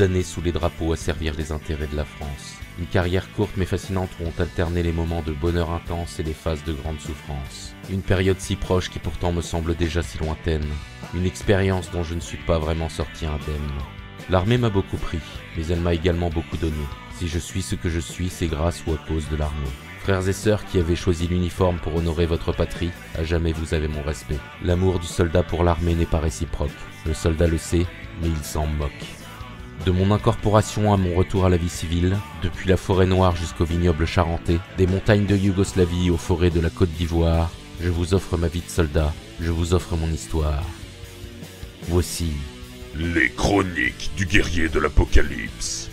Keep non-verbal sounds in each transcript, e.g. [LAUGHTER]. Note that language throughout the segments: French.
années sous les drapeaux à servir les intérêts de la France. Une carrière courte mais fascinante où ont alterné les moments de bonheur intense et les phases de grande souffrance. Une période si proche qui pourtant me semble déjà si lointaine. Une expérience dont je ne suis pas vraiment sorti indemne. L'armée m'a beaucoup pris, mais elle m'a également beaucoup donné. Si je suis ce que je suis, c'est grâce ou à cause de l'armée. Frères et sœurs qui avez choisi l'uniforme pour honorer votre patrie, à jamais vous avez mon respect. L'amour du soldat pour l'armée n'est pas réciproque. Le soldat le sait, mais il s'en moque. De mon incorporation à mon retour à la vie civile, depuis la forêt noire jusqu'au vignoble charentais, des montagnes de Yougoslavie aux forêts de la Côte d'Ivoire, je vous offre ma vie de soldat, je vous offre mon histoire. Voici les chroniques du guerrier de l'apocalypse.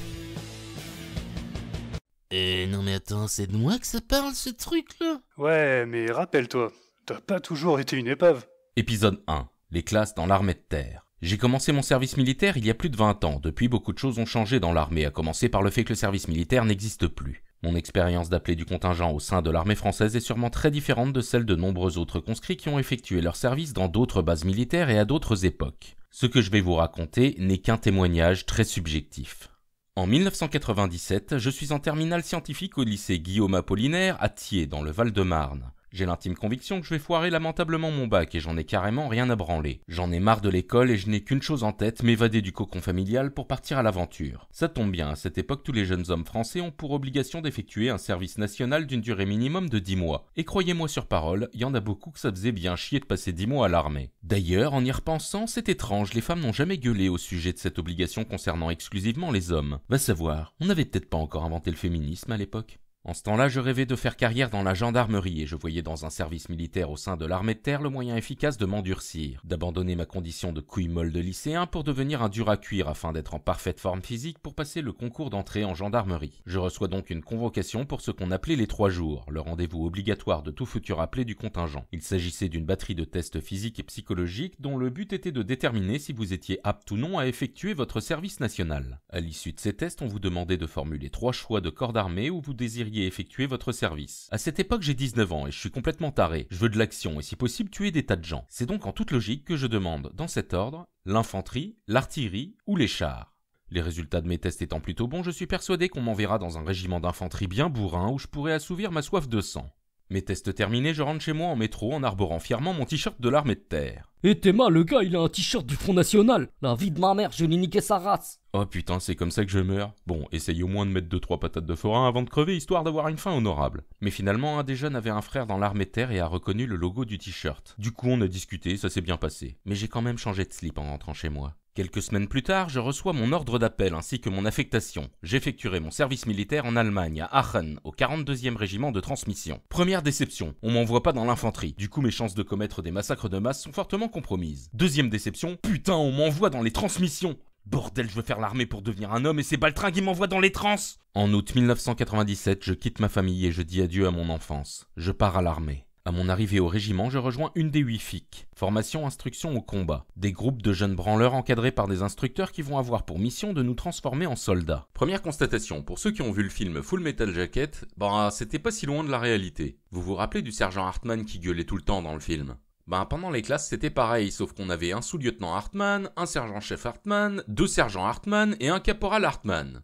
Eh non mais attends, c'est de moi que ça parle ce truc-là Ouais, mais rappelle-toi, t'as pas toujours été une épave. Épisode 1. Les classes dans l'armée de terre. J'ai commencé mon service militaire il y a plus de 20 ans. Depuis, beaucoup de choses ont changé dans l'armée, à commencer par le fait que le service militaire n'existe plus. Mon expérience d'appeler du contingent au sein de l'armée française est sûrement très différente de celle de nombreux autres conscrits qui ont effectué leur service dans d'autres bases militaires et à d'autres époques. Ce que je vais vous raconter n'est qu'un témoignage très subjectif. En 1997, je suis en terminale scientifique au lycée Guillaume Apollinaire à Thiers, dans le Val-de-Marne. J'ai l'intime conviction que je vais foirer lamentablement mon bac et j'en ai carrément rien à branler. J'en ai marre de l'école et je n'ai qu'une chose en tête, m'évader du cocon familial pour partir à l'aventure. Ça tombe bien, à cette époque tous les jeunes hommes français ont pour obligation d'effectuer un service national d'une durée minimum de 10 mois. Et croyez-moi sur parole, il y en a beaucoup que ça faisait bien chier de passer 10 mois à l'armée. D'ailleurs, en y repensant, c'est étrange, les femmes n'ont jamais gueulé au sujet de cette obligation concernant exclusivement les hommes. Va savoir, on n'avait peut-être pas encore inventé le féminisme à l'époque. En ce temps-là, je rêvais de faire carrière dans la gendarmerie et je voyais dans un service militaire au sein de l'armée de terre le moyen efficace de m'endurcir, d'abandonner ma condition de couille molle de lycéen pour devenir un dur à cuire afin d'être en parfaite forme physique pour passer le concours d'entrée en gendarmerie. Je reçois donc une convocation pour ce qu'on appelait les trois jours, le rendez-vous obligatoire de tout futur appelé du contingent. Il s'agissait d'une batterie de tests physiques et psychologiques dont le but était de déterminer si vous étiez apte ou non à effectuer votre service national. À l'issue de ces tests, on vous demandait de formuler trois choix de corps d'armée où vous désiriez effectuer votre service. À cette époque, j'ai 19 ans et je suis complètement taré. Je veux de l'action et si possible tuer des tas de gens. C'est donc en toute logique que je demande, dans cet ordre, l'infanterie, l'artillerie ou les chars. Les résultats de mes tests étant plutôt bons, je suis persuadé qu'on m'enverra dans un régiment d'infanterie bien bourrin où je pourrai assouvir ma soif de sang. Mes tests terminés, je rentre chez moi en métro en arborant fièrement mon t-shirt de l'armée de terre. Et eh, tema le gars, il a un t-shirt du Front National La vie de ma mère, je lui niqué sa race Oh putain, c'est comme ça que je meurs. Bon, essaye au moins de mettre 2-3 patates de forain avant de crever, histoire d'avoir une fin honorable. Mais finalement, un des jeunes avait un frère dans l'armée de terre et a reconnu le logo du t-shirt. Du coup, on a discuté, ça s'est bien passé. Mais j'ai quand même changé de slip en rentrant chez moi. Quelques semaines plus tard, je reçois mon ordre d'appel ainsi que mon affectation. J'effectuerai mon service militaire en Allemagne, à Aachen, au 42e régiment de transmission. Première déception, on m'envoie pas dans l'infanterie. Du coup, mes chances de commettre des massacres de masse sont fortement compromises. Deuxième déception, putain, on m'envoie dans les transmissions. Bordel, je veux faire l'armée pour devenir un homme et c'est baltringues, qui m'envoie dans les trans En août 1997, je quitte ma famille et je dis adieu à mon enfance. Je pars à l'armée. À mon arrivée au régiment, je rejoins une des huit FIC, formation instruction au combat, des groupes de jeunes branleurs encadrés par des instructeurs qui vont avoir pour mission de nous transformer en soldats. Première constatation, pour ceux qui ont vu le film Full Metal Jacket, bah c'était pas si loin de la réalité. Vous vous rappelez du sergent Hartman qui gueulait tout le temps dans le film ben, pendant les classes, c'était pareil, sauf qu'on avait un sous-lieutenant Hartman, un sergent-chef Hartman, deux sergents Hartman et un caporal Hartman.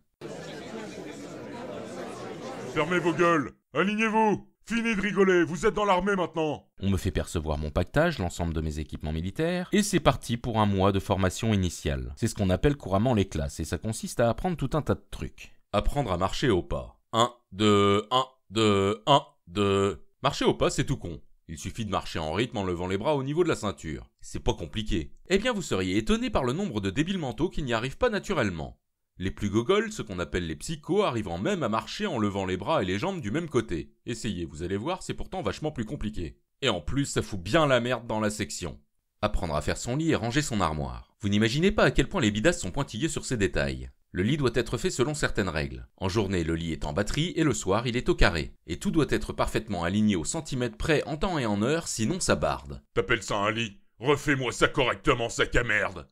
Fermez vos gueules Alignez-vous Fini de rigoler, vous êtes dans l'armée maintenant On me fait percevoir mon pactage, l'ensemble de mes équipements militaires, et c'est parti pour un mois de formation initiale. C'est ce qu'on appelle couramment les classes, et ça consiste à apprendre tout un tas de trucs. Apprendre à marcher au pas. 1, 2, 1, 2, 1, 2. Marcher au pas, c'est tout con. Il suffit de marcher en rythme en levant les bras au niveau de la ceinture. C'est pas compliqué. Eh bien, vous seriez étonné par le nombre de débiles mentaux qui n'y arrivent pas naturellement. Les plus gogoles, ce qu'on appelle les psychos, arriveront même à marcher en levant les bras et les jambes du même côté. Essayez, vous allez voir, c'est pourtant vachement plus compliqué. Et en plus, ça fout bien la merde dans la section. Apprendre à faire son lit et ranger son armoire. Vous n'imaginez pas à quel point les bidasses sont pointillés sur ces détails. Le lit doit être fait selon certaines règles. En journée, le lit est en batterie et le soir, il est au carré. Et tout doit être parfaitement aligné au centimètre près en temps et en heure, sinon ça barde. T'appelles ça un lit Refais-moi ça correctement, sac à merde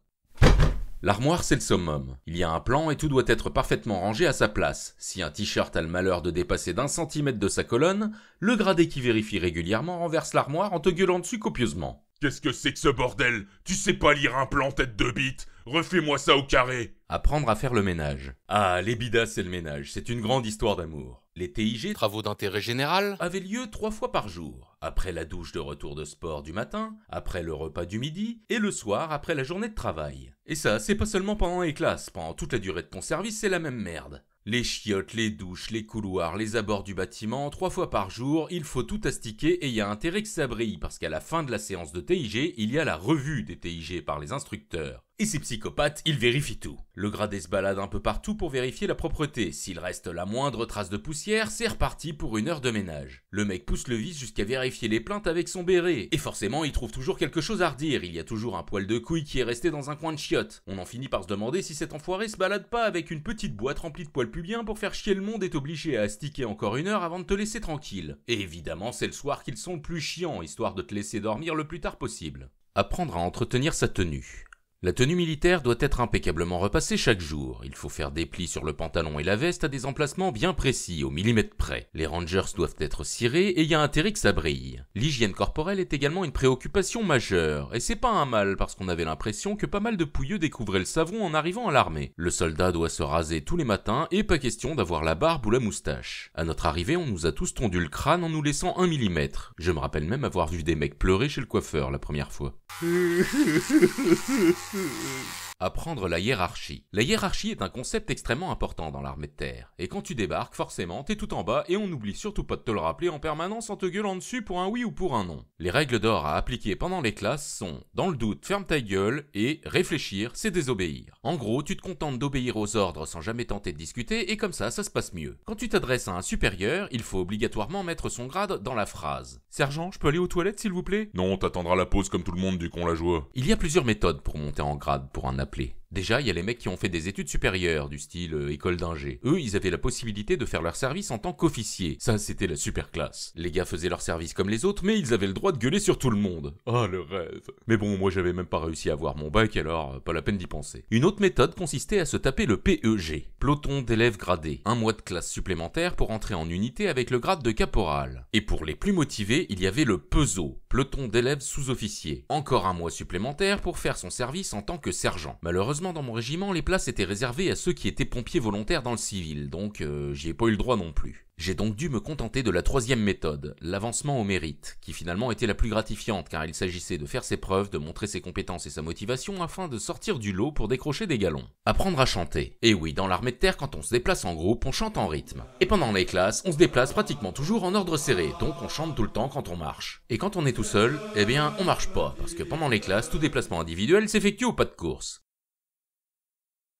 L'armoire, c'est le summum. Il y a un plan et tout doit être parfaitement rangé à sa place. Si un t-shirt a le malheur de dépasser d'un centimètre de sa colonne, le gradé qui vérifie régulièrement renverse l'armoire en te gueulant dessus copieusement. Qu'est-ce que c'est que ce bordel Tu sais pas lire un plan tête de bite Refais-moi ça au carré Apprendre à faire le ménage. Ah, les bidas c'est le ménage, c'est une grande histoire d'amour. Les TIG, travaux d'intérêt général, avaient lieu trois fois par jour. Après la douche de retour de sport du matin, après le repas du midi, et le soir après la journée de travail. Et ça, c'est pas seulement pendant les classes, pendant toute la durée de ton service, c'est la même merde. Les chiottes, les douches, les couloirs, les abords du bâtiment, trois fois par jour, il faut tout astiquer et il y a intérêt que ça brille, parce qu'à la fin de la séance de TIG, il y a la revue des TIG par les instructeurs. Et ces psychopathes, ils vérifient tout. Le gradé se balade un peu partout pour vérifier la propreté. S'il reste la moindre trace de poussière, c'est reparti pour une heure de ménage. Le mec pousse le vice jusqu'à vérifier les plaintes avec son béret. Et forcément, il trouve toujours quelque chose à redire. Il y a toujours un poil de couille qui est resté dans un coin de chiotte. On en finit par se demander si cet enfoiré se balade pas avec une petite boîte remplie de poils pubiens pour faire chier le monde et t'obliger à astiquer encore une heure avant de te laisser tranquille. Et évidemment, c'est le soir qu'ils sont le plus chiants, histoire de te laisser dormir le plus tard possible. Apprendre à entretenir sa tenue. La tenue militaire doit être impeccablement repassée chaque jour. Il faut faire des plis sur le pantalon et la veste à des emplacements bien précis, au millimètre près. Les rangers doivent être cirés et il y a intérêt que ça brille. L'hygiène corporelle est également une préoccupation majeure, et c'est pas un mal parce qu'on avait l'impression que pas mal de pouilleux découvraient le savon en arrivant à l'armée. Le soldat doit se raser tous les matins et pas question d'avoir la barbe ou la moustache. À notre arrivée, on nous a tous tondu le crâne en nous laissant un millimètre. Je me rappelle même avoir vu des mecs pleurer chez le coiffeur la première fois. [LAUGHS] Mm-mm. Apprendre la hiérarchie. La hiérarchie est un concept extrêmement important dans l'armée de terre. Et quand tu débarques, forcément, t'es tout en bas et on n'oublie surtout pas de te le rappeler en permanence en te gueulant dessus pour un oui ou pour un non. Les règles d'or à appliquer pendant les classes sont dans le doute, ferme ta gueule et réfléchir, c'est désobéir. En gros, tu te contentes d'obéir aux ordres sans jamais tenter de discuter et comme ça, ça se passe mieux. Quand tu t'adresses à un supérieur, il faut obligatoirement mettre son grade dans la phrase. Sergent, je peux aller aux toilettes s'il vous plaît Non, t'attendras la pause comme tout le monde du con la joue. Il y a plusieurs méthodes pour monter en grade pour un simply Déjà, il y a les mecs qui ont fait des études supérieures, du style euh, école d'ingé. Eux, ils avaient la possibilité de faire leur service en tant qu'officier. Ça, c'était la super classe. Les gars faisaient leur service comme les autres, mais ils avaient le droit de gueuler sur tout le monde. Ah, oh, le rêve. Mais bon, moi, j'avais même pas réussi à avoir mon bac, alors euh, pas la peine d'y penser. Une autre méthode consistait à se taper le PEG, peloton d'élèves gradés. Un mois de classe supplémentaire pour entrer en unité avec le grade de caporal. Et pour les plus motivés, il y avait le PEZO, peloton d'élèves sous-officiers. Encore un mois supplémentaire pour faire son service en tant que sergent. Malheureusement, dans mon régiment, les places étaient réservées à ceux qui étaient pompiers volontaires dans le civil, donc j'ai euh, j'y ai pas eu le droit non plus. J'ai donc dû me contenter de la troisième méthode, l'avancement au mérite, qui finalement était la plus gratifiante car il s'agissait de faire ses preuves, de montrer ses compétences et sa motivation afin de sortir du lot pour décrocher des galons. Apprendre à chanter. Et oui, dans l'armée de terre, quand on se déplace en groupe, on chante en rythme. Et pendant les classes, on se déplace pratiquement toujours en ordre serré, donc on chante tout le temps quand on marche. Et quand on est tout seul, eh bien, on marche pas, parce que pendant les classes, tout déplacement individuel s'effectue au pas de course.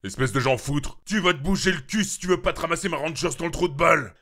Espèce de gens foutre Tu vas te bouger le cul si tu veux pas te ramasser ma Rangers dans le trou de balle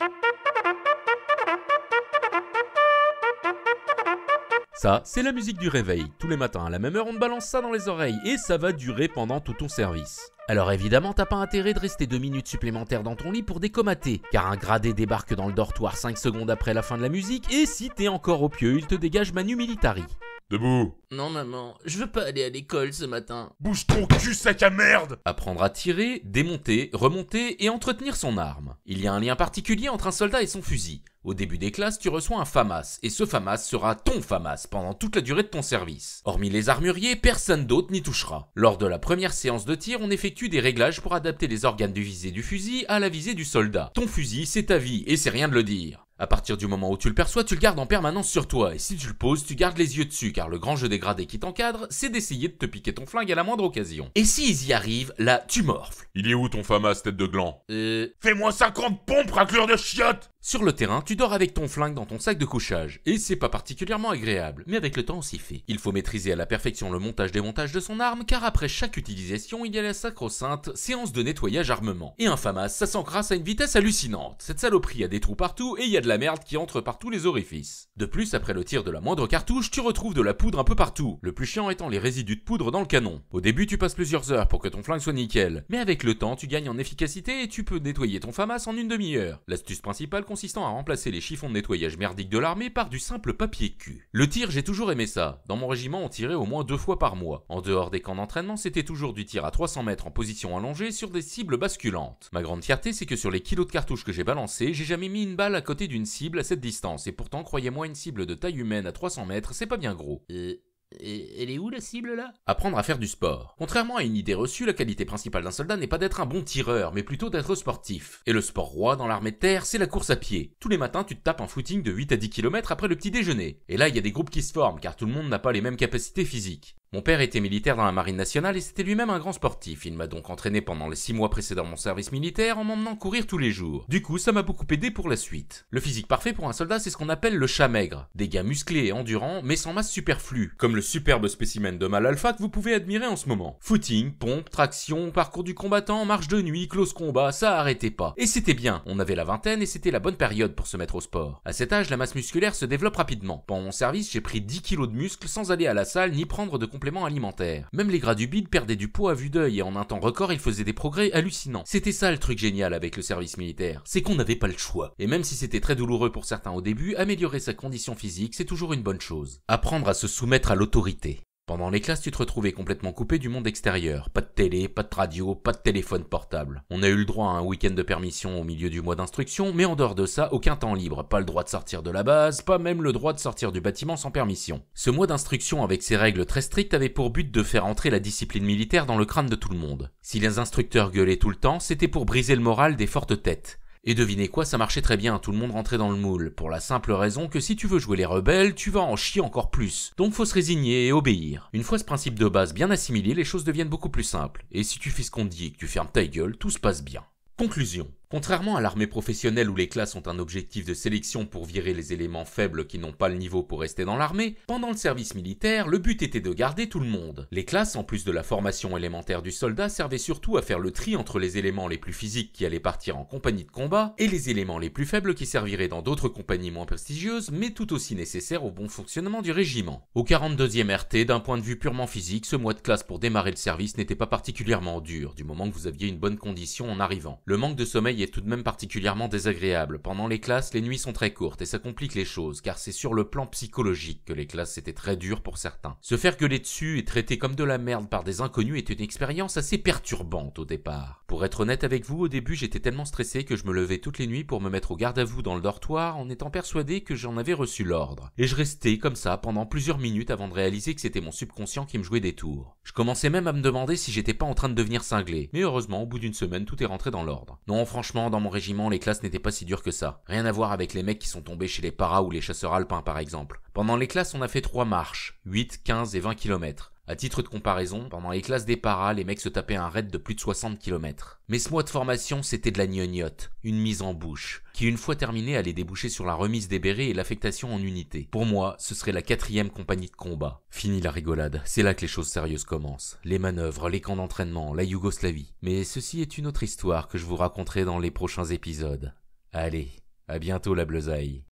Ça, c'est la musique du réveil. Tous les matins, à la même heure, on te balance ça dans les oreilles et ça va durer pendant tout ton service. Alors évidemment, t'as pas intérêt de rester deux minutes supplémentaires dans ton lit pour décomater, car un gradé débarque dans le dortoir 5 secondes après la fin de la musique et si t'es encore au pieu, il te dégage Manu Militari. Debout Non, maman, je veux pas aller à l'école ce matin. Bouge ton cul, sac à merde Apprendre à tirer, démonter, remonter et entretenir son arme. Il y a un lien particulier entre un soldat et son fusil. Au début des classes, tu reçois un FAMAS, et ce FAMAS sera ton FAMAS pendant toute la durée de ton service. Hormis les armuriers, personne d'autre n'y touchera. Lors de la première séance de tir, on effectue des réglages pour adapter les organes de visée du fusil à la visée du soldat. Ton fusil, c'est ta vie, et c'est rien de le dire. À partir du moment où tu le perçois, tu le gardes en permanence sur toi, et si tu le poses, tu gardes les yeux dessus, car le grand jeu dégradé qui t'encadre, c'est d'essayer de te piquer ton flingue à la moindre occasion. Et s'ils y arrivent, là, tu morfles. Il est où ton famas tête de gland Euh. Fais-moi 50 pompes, raclure de chiottes sur le terrain, tu dors avec ton flingue dans ton sac de couchage, et c'est pas particulièrement agréable, mais avec le temps on s'y fait. Il faut maîtriser à la perfection le montage-démontage de son arme, car après chaque utilisation, il y a la sacro-sainte séance de nettoyage armement. Et un FAMAS ça s'encrasse à une vitesse hallucinante. Cette saloperie a des trous partout, et il y a de la merde qui entre par tous les orifices. De plus, après le tir de la moindre cartouche, tu retrouves de la poudre un peu partout, le plus chiant étant les résidus de poudre dans le canon. Au début, tu passes plusieurs heures pour que ton flingue soit nickel, mais avec le temps, tu gagnes en efficacité et tu peux nettoyer ton FAMAS en une demi-heure. L'astuce principale consistant à remplacer les chiffons de nettoyage merdiques de l'armée par du simple papier cul. Le tir, j'ai toujours aimé ça. Dans mon régiment, on tirait au moins deux fois par mois. En dehors des camps d'entraînement, c'était toujours du tir à 300 mètres en position allongée sur des cibles basculantes. Ma grande fierté, c'est que sur les kilos de cartouches que j'ai balancés, j'ai jamais mis une balle à côté d'une cible à cette distance, et pourtant, croyez-moi, une cible de taille humaine à 300 mètres, c'est pas bien gros. Et... Et elle est où la cible là Apprendre à faire du sport. Contrairement à une idée reçue, la qualité principale d'un soldat n'est pas d'être un bon tireur, mais plutôt d'être sportif. Et le sport roi dans l'armée de terre, c'est la course à pied. Tous les matins, tu te tapes un footing de 8 à 10 km après le petit déjeuner. Et là, il y a des groupes qui se forment, car tout le monde n'a pas les mêmes capacités physiques. Mon père était militaire dans la marine nationale et c'était lui-même un grand sportif. Il m'a donc entraîné pendant les six mois précédant mon service militaire en m'emmenant courir tous les jours. Du coup, ça m'a beaucoup aidé pour la suite. Le physique parfait pour un soldat, c'est ce qu'on appelle le chat maigre. Des gars musclés et endurants, mais sans masse superflue. Comme le superbe spécimen de mâle alpha que vous pouvez admirer en ce moment. Footing, pompe, traction, parcours du combattant, marche de nuit, close combat, ça arrêtait pas. Et c'était bien. On avait la vingtaine et c'était la bonne période pour se mettre au sport. À cet âge, la masse musculaire se développe rapidement. Pendant mon service, j'ai pris 10 kilos de muscles sans aller à la salle ni prendre de compétences Alimentaire. Même les gras du bide perdaient du poids à vue d'œil et en un temps record, ils faisaient des progrès hallucinants. C'était ça le truc génial avec le service militaire, c'est qu'on n'avait pas le choix. Et même si c'était très douloureux pour certains au début, améliorer sa condition physique, c'est toujours une bonne chose. Apprendre à se soumettre à l'autorité. Pendant les classes, tu te retrouvais complètement coupé du monde extérieur. Pas de télé, pas de radio, pas de téléphone portable. On a eu le droit à un week-end de permission au milieu du mois d'instruction, mais en dehors de ça, aucun temps libre. Pas le droit de sortir de la base, pas même le droit de sortir du bâtiment sans permission. Ce mois d'instruction avec ses règles très strictes avait pour but de faire entrer la discipline militaire dans le crâne de tout le monde. Si les instructeurs gueulaient tout le temps, c'était pour briser le moral des fortes têtes. Et devinez quoi, ça marchait très bien, tout le monde rentrait dans le moule, pour la simple raison que si tu veux jouer les rebelles, tu vas en chier encore plus. Donc faut se résigner et obéir. Une fois ce principe de base bien assimilé, les choses deviennent beaucoup plus simples. Et si tu fais ce qu'on dit et que tu fermes ta gueule, tout se passe bien. Conclusion. Contrairement à l'armée professionnelle où les classes ont un objectif de sélection pour virer les éléments faibles qui n'ont pas le niveau pour rester dans l'armée, pendant le service militaire, le but était de garder tout le monde. Les classes, en plus de la formation élémentaire du soldat, servaient surtout à faire le tri entre les éléments les plus physiques qui allaient partir en compagnie de combat et les éléments les plus faibles qui serviraient dans d'autres compagnies moins prestigieuses mais tout aussi nécessaires au bon fonctionnement du régiment. Au 42e RT, d'un point de vue purement physique, ce mois de classe pour démarrer le service n'était pas particulièrement dur, du moment que vous aviez une bonne condition en arrivant. Le manque de sommeil est tout de même particulièrement désagréable. Pendant les classes, les nuits sont très courtes et ça complique les choses, car c'est sur le plan psychologique que les classes étaient très dures pour certains. Se faire gueuler dessus et traiter comme de la merde par des inconnus est une expérience assez perturbante au départ. Pour être honnête avec vous, au début j'étais tellement stressé que je me levais toutes les nuits pour me mettre au garde à vous dans le dortoir en étant persuadé que j'en avais reçu l'ordre. Et je restais comme ça pendant plusieurs minutes avant de réaliser que c'était mon subconscient qui me jouait des tours. Je commençais même à me demander si j'étais pas en train de devenir cinglé. Mais heureusement, au bout d'une semaine, tout est rentré dans l'ordre. Non, franchement, dans mon régiment, les classes n'étaient pas si dures que ça. Rien à voir avec les mecs qui sont tombés chez les paras ou les chasseurs alpins par exemple. Pendant les classes, on a fait trois marches, 8, 15 et 20 km. À titre de comparaison, pendant les classes des paras, les mecs se tapaient un raid de plus de 60 km. Mais ce mois de formation, c'était de la gnognotte, une mise en bouche, qui une fois terminée allait déboucher sur la remise des bérets et l'affectation en unité. Pour moi, ce serait la quatrième compagnie de combat. Fini la rigolade, c'est là que les choses sérieuses commencent. Les manœuvres, les camps d'entraînement, la Yougoslavie. Mais ceci est une autre histoire que je vous raconterai dans les prochains épisodes. Allez, à bientôt la bleusaille.